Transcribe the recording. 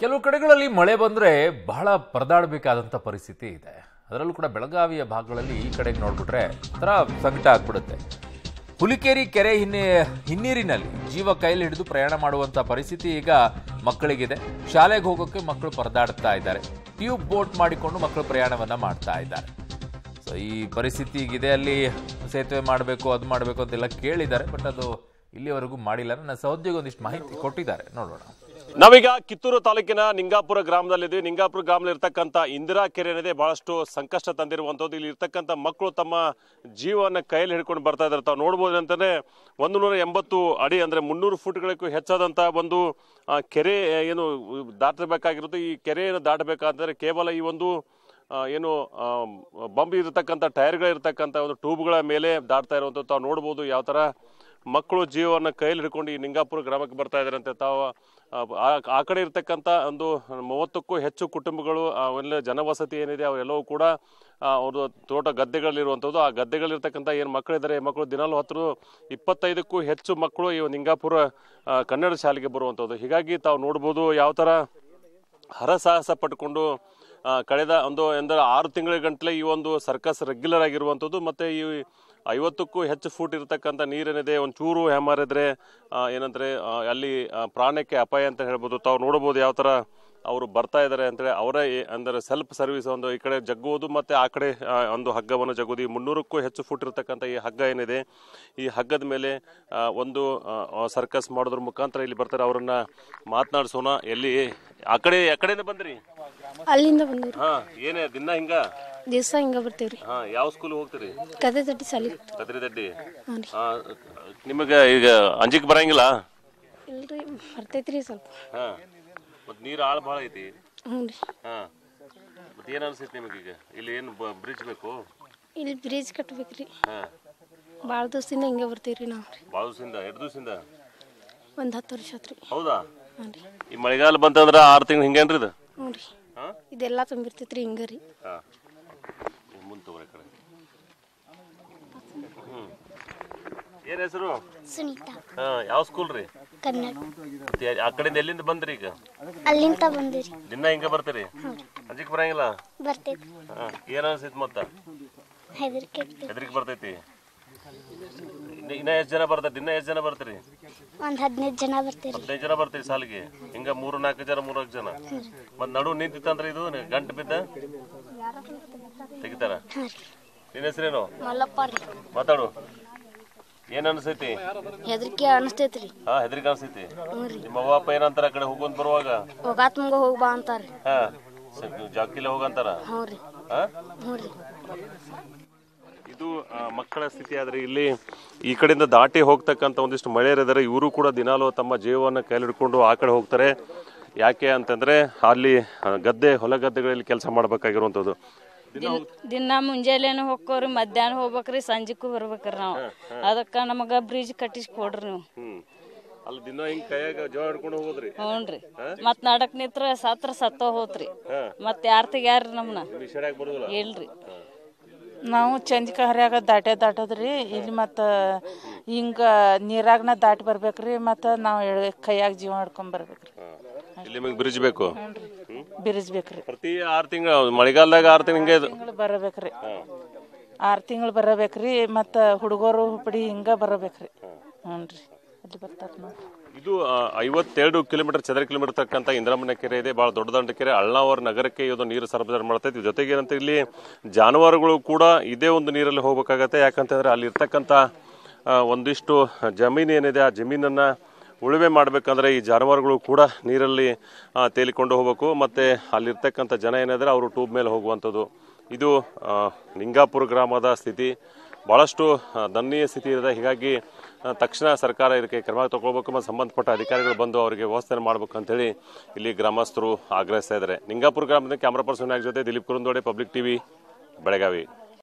ಕೆಲವು ಕಡೆಗಳಲ್ಲಿ ಮಳೆ ಬಂದರೆ ಬಹಳ ಪರದಾಡಬೇಕಾದಂಥ ಪರಿಸ್ಥಿತಿ ಇದೆ ಅದರಲ್ಲೂ ಕೂಡ ಬೆಳಗಾವಿಯ ಭಾಗಗಳಲ್ಲಿ ಈ ಕಡೆಗೆ ನೋಡ್ಬಿಟ್ರೆ ಒಂಥರ ಸಂಕಟ ಆಗ್ಬಿಡುತ್ತೆ ಹುಲಿಕೇರಿ ಕೆರೆ ಹಿನ್ನೆ ಹಿನ್ನೀರಿನಲ್ಲಿ ಜೀವ ಕೈಲಿ ಹಿಡಿದು ಪ್ರಯಾಣ ಮಾಡುವಂಥ ಪರಿಸ್ಥಿತಿ ಈಗ ಮಕ್ಕಳಿಗಿದೆ ಶಾಲೆಗೆ ಹೋಗೋಕ್ಕೆ ಮಕ್ಕಳು ಪರದಾಡ್ತಾ ಇದ್ದಾರೆ ಟ್ಯೂಬ್ ಬೋಟ್ ಮಾಡಿಕೊಂಡು ಮಕ್ಕಳು ಪ್ರಯಾಣವನ್ನು ಮಾಡ್ತಾ ಇದ್ದಾರೆ ಸೊ ಈ ಪರಿಸ್ಥಿತಿ ಈಗಿದೆ ಅಲ್ಲಿ ಸೇತುವೆ ಮಾಡಬೇಕು ಅದು ಮಾಡಬೇಕು ಅಂತೆಲ್ಲ ಕೇಳಿದ್ದಾರೆ ಬಟ್ ಅದು ಇಲ್ಲಿವರೆಗೂ ಮಾಡಿಲ್ಲ ನನ್ನ ಸಹೋದ್ಯೋಗ ಒಂದಿಷ್ಟು ಮಾಹಿತಿ ಕೊಟ್ಟಿದ್ದಾರೆ ನೋಡೋಣ ನಾವೀಗ ಕಿತ್ತೂರು ತಾಲೂಕಿನ ನಿಂಗಾಪುರ ಗ್ರಾಮದಲ್ಲಿದ್ದೀವಿ ನಿಂಗಾಪುರ ಗ್ರಾಮದಲ್ಲಿ ಇರ್ತಕ್ಕಂಥ ಇಂದಿರಾ ಕೆರೆ ಏನಿದೆ ಬಹಳಷ್ಟು ಸಂಕಷ್ಟ ತಂದಿರುವಂಥದ್ದು ಇಲ್ಲಿ ಇರ್ತಕ್ಕಂಥ ಮಕ್ಕಳು ತಮ್ಮ ಜೀವನ ಕೈಯಲ್ಲಿ ಹಿಡ್ಕೊಂಡು ಬರ್ತಾ ಇದ್ದಾರೆ ತಾವು ನೋಡ್ಬೋದು ಅಂತಂದರೆ ಒಂದು ನೂರ ಎಂಬತ್ತು ಅಡಿ ಅಂದರೆ ಮುನ್ನೂರು ಫುಟ್ಗಳಿಗೂ ಹೆಚ್ಚಾದಂಥ ಒಂದು ಕೆರೆ ಏನು ದಾಟಬೇಕಾಗಿರುತ್ತೆ ಈ ಕೆರೆಯನ್ನು ದಾಟಬೇಕಾದ್ರೆ ಕೇವಲ ಈ ಒಂದು ಏನು ಬಂಬಿ ಇರತಕ್ಕಂಥ ಟೈರ್ಗಳಿರ್ತಕ್ಕಂಥ ಒಂದು ಟ್ಯೂಬ್ಗಳ ಮೇಲೆ ದಾಟ್ತಾ ಇರುವಂಥದ್ದು ತಾವು ನೋಡ್ಬೋದು ಯಾವ ಥರ ಮಕ್ಕಳು ಜೀವವನ್ನು ಕೈಯಲ್ಲಿ ಹಿಡ್ಕೊಂಡು ಈ ನಿಂಗಾಪುರ ಗ್ರಾಮಕ್ಕೆ ಬರ್ತಾ ಇದ್ದಾರೆ ಅಂತ ತಾವು ಆ ಕಡೆ ಇರ್ತಕ್ಕಂಥ ಒಂದು ಮೂವತ್ತಕ್ಕೂ ಹೆಚ್ಚು ಕುಟುಂಬಗಳು ಒಳ್ಳೆ ಜನವಸತಿ ಏನಿದೆ ಅವರೆಲ್ಲವೂ ಕೂಡ ಅವರು ತೋಟ ಗದ್ದೆಗಳಲ್ಲಿರುವಂಥದ್ದು ಆ ಗದ್ದೆಗಳಿರ್ತಕ್ಕಂಥ ಏನು ಮಕ್ಕಳಿದ್ದಾರೆ ಮಕ್ಕಳು ದಿನಾಲು ಹತ್ತಿರ ಇಪ್ಪತ್ತೈದಕ್ಕೂ ಹೆಚ್ಚು ಮಕ್ಕಳು ಈ ನಿಂಗಾಪುರ ಕನ್ನಡ ಶಾಲೆಗೆ ಬರುವಂಥದ್ದು ಹೀಗಾಗಿ ತಾವು ನೋಡ್ಬೋದು ಯಾವ ಥರ ಹರಸಾಹಸ ಪಟ್ಕೊಂಡು ಕಳೆದ ಒಂದು ಎಂದರೆ ಆರು ತಿಂಗಳ ಗಂಟಲೆ ಈ ಒಂದು ಸರ್ಕಸ್ ರೆಗ್ಯುಲರ್ ಆಗಿರುವಂಥದ್ದು ಮತ್ತು ಈ ಐವತ್ತಕ್ಕೂ ಹೆಚ್ಚು ಫೂಟ್ ಇರತಕ್ಕಂಥ ನೀರೇನಿದೆ ಒಂದು ಚೂರು ಹೆಮ್ಮರಿದ್ರೆ ಏನಂದರೆ ಅಲ್ಲಿ ಪ್ರಾಣಕ್ಕೆ ಅಪಾಯ ಅಂತ ಹೇಳ್ಬೋದು ತಾವು ನೋಡ್ಬೋದು ಯಾವ ಥರ ಅವರು ಬರ್ತಾ ಇದ್ದಾರೆ ಅಂತೇಳಿ ಅವರೇ ಅಂದರೆ ಸೆಲ್ಫ್ ಸರ್ವಿಸ್ ಒಂದು ಈ ಕಡೆ ಜಗ್ಗುವುದು ಮತ್ತು ಆ ಕಡೆ ಒಂದು ಹಗ್ಗವನ್ನು ಜಗ್ಗುವುದು ಈ ಮುನ್ನೂರಕ್ಕೂ ಹೆಚ್ಚು ಫುಟ್ ಇರತಕ್ಕಂಥ ಈ ಹಗ್ಗ ಏನಿದೆ ಈ ಹಗ್ಗದ ಮೇಲೆ ಒಂದು ಸರ್ಕಸ್ ಮಾಡೋದ್ರ ಮುಖಾಂತರ ಇಲ್ಲಿ ಬರ್ತಾರೆ ಅವರನ್ನು ಮಾತನಾಡಿಸೋಣ ಎಲ್ಲಿ ಆ ಕಡೆ ಆ ಬಂದ್ರಿ ಅಲ್ಲಿಂದ ಹಾಂ ಏನೇ ದಿನ ಹಿಂಗೆ ದಿವಸ ಹಿಂಗ ಬರ್ತೀವ್ರಿ ಹಾ ಯಾವ ಸ್ಕೂಲ್ ಹೋಗ್ತೀರಿ ಕದೆ ತಟ್ಟಿ ಸಾಲಿ ಕದ್ರಿ ದಡ್ಡಿ ಹಾಂ ನಿಮಗೆ ಈಗ ಅಂಜಿಕ್ ಬರಂಗಿಲ್ಲ ಇಲ್ರಿ ಬರ್ತೈತ್ರಿ ಸ್ವಲ್ಪ ಹಾ ಮತ್ತೆ ನೀರು ಆಳ ಭಾಳ ಐತಿ ಹ್ಞೂ ರೀ ಹಾ ಮತ್ತೆ ಏನು ಅನ್ಸೈತಿ ನಿಮಗೆ ಈಗ ಇಲ್ಲಿ ಏನು ಬ್ರಿಡ್ಜ್ ಬೇಕು ಇಲ್ಲಿ ಬ್ರಿಡ್ಜ್ ಕಟ್ಬೇಕ್ರಿ ಹಾ ಭಾಳ ದಿವಸದಿಂದ ಹಿಂಗೆ ಬರ್ತೀವ್ರಿ ನಾವು ರೀ ದಿವಸದಿಂದ ಎರಡು ದಿವಸದಿಂದ ಒಂದು ಹತ್ತು ವರ್ಷ ಆತ್ರಿ ಹೌದಾ ರೀ ಈ ಮಳೆಗಾಲ ಬಂತಂದ್ರೆ ಆರು ತಿಂಗಳು ಹಿಂಗೇನ್ರಿ ಇದು ಹ್ಞೂ ರೀ ಇದೆಲ್ಲ ತುಂಬಿರ್ತೈತ್ರಿ ಹಿಂಗೆ ರೀ ಹಾ ಕುಂತವ್ರೆ ಕಡೆ ಹ್ಞೂ ಹೆಸರು ಸುನೀತಾ ಹಾಂ ಯಾವ ಸ್ಕೂಲ್ ರೀ ಕನ್ನಡ ಆ ಕಡೆಯಿಂದ ಎಲ್ಲಿಂದ ಬಂದ್ರಿ ಈಗ ಅಲ್ಲಿಂದ ಬಂದಿರಿ ದಿನ ಹಿಂಗೆ ಬರ್ತೀರಿ ಅಜ್ಜಿಗೆ ಬರಂಗಿಲ್ಲ ಬರ್ತೈತಿ ಹಾಂ ಏನು ಅನಿಸೈತಿ ಮತ್ತೆ ಹೆದರಿಕೆ ಹೆದರಿಕೆ ಬರ್ತೈತಿ ಇನ್ನ ಎಷ್ಟು ಜನ ಬರ್ತೈತಿ ಇನ್ನ ಎಷ್ಟು ಜನ ಬರ್ತೀರಿ ಒಂದ್ ಹದಿನೈದು ಜನ ಬರ್ತೀರಿ ಹದಿನೈದು ಜನ ಬರ್ತೀರಿ ಸಾಲಿಗೆ ಹಿಂಗ ಮೂರು ನಾಲ್ಕು ಜನ ಮೂರ್ನಾಲ್ಕು ಜನ ಮತ್ ನಡು ನಿಂತಿತ್ತಂದ್ರ ಇದು ಗಂಟು ಬಿದ್ದ ತೆಗಿತಾರ ನಿನ್ನ ಹೆಸರೇನು ಮಾತಾಡು ಏನ್ ಅನ್ಸೈತಿ ಹೆದರಿಕೆ ಅನಿಸ್ತೈತ್ರಿ ಹಾ ಹೆದರಿಕೆ ಅನ್ಸೈತಿ ನಿಮ್ಮ ಅವ್ವ ಅಪ್ಪ ಏನಂತಾರ ಆ ಕಡೆ ಹೋಗುವಂತ ಬರುವಾಗ ಹೋಗಾತ್ ಮುಂಗ ಹೋಗ್ ಬಾ ಹಾ ಜಾಕಿಲೆ ಹೋಗಂತಾರ ಹ್ಞೂ ಹಾ ರೀ ಇದು ಮಕ್ಕಳ ಸ್ಥಿತಿ ಆದರೆ ಇಲ್ಲಿ ಈ ಕಡೆಯಿಂದ ದಾಟಿ ಹೋಗ್ತಕ್ಕಂಥ ಒಂದಿಷ್ಟು ಮಳೆಯರಿದ್ದಾರೆ ಇವರು ಕೂಡ ದಿನಾಲೂ ತಮ್ಮ ಜೀವವನ್ನು ಕೈಲಿಡ್ಕೊಂಡು ಆ ಕಡೆ ಹೋಗ್ತಾರೆ ಯಾಕೆ ಅಂತಂದರೆ ಅಲ್ಲಿ ಗದ್ದೆ ಹೊಲ ಗದ್ದೆಗಳಲ್ಲಿ ಕೆಲಸ ಮಾಡಬೇಕಾಗಿರುವಂಥದ್ದು ದಿನ ಮುಂಜಾನೆ ಹೋಗ್ಕೋರಿ ಮಧ್ಯಾಹ್ನ ಹೋಗ್ಬೇಕ್ರಿ ಸಂಜೆಗೂ ಬರ್ಬೇಕ್ರಿ ನಾವು ಅದಕ್ಕ ನಮಗೆ ಬ್ರಿಜ್ ಕಟ್ಟಿಸಿ ಕೊಡ್ರಿ ನೀವು ದಿನ ಹ್ಞೂನ್ರಿ ಮತ್ ನಡಕ್ ನಿತ್ರ ಸತ್ರ ಸತ್ತ ಹೋತ್ರಿ ಮತ್ತೆ ಯಾರ ಯಾರ್ ನಮ್ನ ಇಲ್ರಿ ನಾವು ಚಂದಿಕ ಹರಿಯಾಗ ದಾಟೆ ದಾಟದ್ರಿ ಇಲ್ಲಿ ಮತ್ತು ಹಿಂಗೆ ನೀರಾಗ್ನ ದಾಟಿ ಬರ್ಬೇಕ್ರಿ ಮತ್ತು ನಾವು ಕೈಯಾಗ ಜೀವ ಮಾಡ್ಕೊಂಡ್ ಬರ್ಬೇಕ್ರಿ ಇಲ್ಲಿ ಬೇಕು ಬ್ರಿಜ್ ಬೇಕ್ರಿ ಪ್ರತಿ ಆರ್ ತಿಂಗಳು ಮಳೆಗಾಲದಾಗ ಆರ್ ತಿಂಗಳು ಬರಬೇಕ್ರಿ ಆರ್ ತಿಂಗಳು ಬರಬೇಕ್ರಿ ಮತ್ತು ಹುಡುಗರು ಹುಪ್ಪಡಿ ಹಿಂಗೆ ಬರಬೇಕ್ರಿ ಹ್ಞೂ ರೀ ಅಲ್ಲಿ ಬರ್ತಾರೆ ಇದು ಐವತ್ತೆರಡು ಕಿಲೋಮೀಟರ್ ಚದರ ಕಿಲೋಮೀಟರ್ ತಕ್ಕಂಥ ಇಂದ್ರಮನೆ ಕೆರೆ ಇದೆ ಭಾಳ ದಂಡ ಕೆರೆ ಅಳ್ನಾವರ್ ನಗರಕ್ಕೆ ಇದು ನೀರು ಸರಬರಾಜು ಮಾಡ್ತೈತಿ ಜೊತೆಗೆ ಏನಂತ ಇಲ್ಲಿ ಜಾನುವಾರುಗಳು ಕೂಡ ಇದೇ ಒಂದು ನೀರಲ್ಲಿ ಹೋಗಬೇಕಾಗತ್ತೆ ಯಾಕಂತಂದರೆ ಅಲ್ಲಿರ್ತಕ್ಕಂಥ ಒಂದಿಷ್ಟು ಜಮೀನು ಏನಿದೆ ಆ ಜಮೀನನ್ನು ಉಳುಮೆ ಮಾಡಬೇಕಂದ್ರೆ ಈ ಜಾನುವಾರುಗಳು ಕೂಡ ನೀರಲ್ಲಿ ತೇಲಿಕೊಂಡು ಹೋಗಬೇಕು ಮತ್ತು ಅಲ್ಲಿರ್ತಕ್ಕಂಥ ಜನ ಏನಾದರೆ ಅವರು ಟ್ಯೂಬ್ ಮೇಲೆ ಹೋಗುವಂಥದ್ದು ಇದು ನಿಂಗಾಪುರ ಗ್ರಾಮದ ಸ್ಥಿತಿ ಭಾಳಷ್ಟು ದನ್ನೀಯ ಸ್ಥಿತಿ ಇದೆ ಹೀಗಾಗಿ ತಕ್ಷಣ ಸರ್ಕಾರ ಇದಕ್ಕೆ ಕ್ರಮ ತಗೊಳ್ಬೇಕು ಮತ್ತು ಸಂಬಂಧಪಟ್ಟ ಅಧಿಕಾರಿಗಳು ಬಂದು ಅವರಿಗೆ ವ್ಯವಸ್ಥೆ ಮಾಡಬೇಕು ಅಂತೇಳಿ ಇಲ್ಲಿ ಗ್ರಾಮಸ್ಥರು ಆಗ್ರಹಿಸ್ತಾ ಇದ್ದಾರೆ ನಿಂಗಾಪುರ ಗ್ರಾಮದ ಕ್ಯಾಮ್ರಾ ಪರ್ಸನ್ ಜೊತೆ ದಿಲೀಪ್ ಕುರುಂದೋಡೆ ಪಬ್ಲಿಕ್ ಟಿವಿ ಬೆಳಗಾವಿ